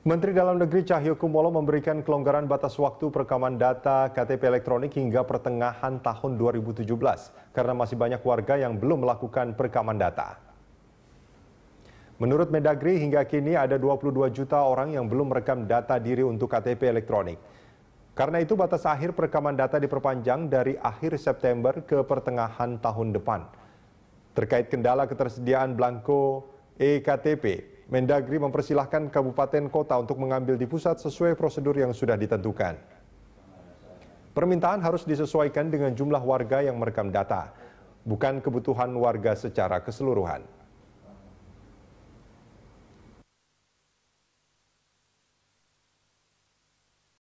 Menteri Dalam Negeri Cahyokumolo memberikan kelonggaran batas waktu perekaman data KTP elektronik hingga pertengahan tahun 2017 karena masih banyak warga yang belum melakukan perekaman data. Menurut Mendagri, hingga kini ada 22 juta orang yang belum merekam data diri untuk KTP elektronik. Karena itu batas akhir perekaman data diperpanjang dari akhir September ke pertengahan tahun depan. Terkait kendala ketersediaan blanko EKTP, Mendagri mempersilahkan kabupaten kota untuk mengambil di pusat sesuai prosedur yang sudah ditentukan. Permintaan harus disesuaikan dengan jumlah warga yang merekam data, bukan kebutuhan warga secara keseluruhan.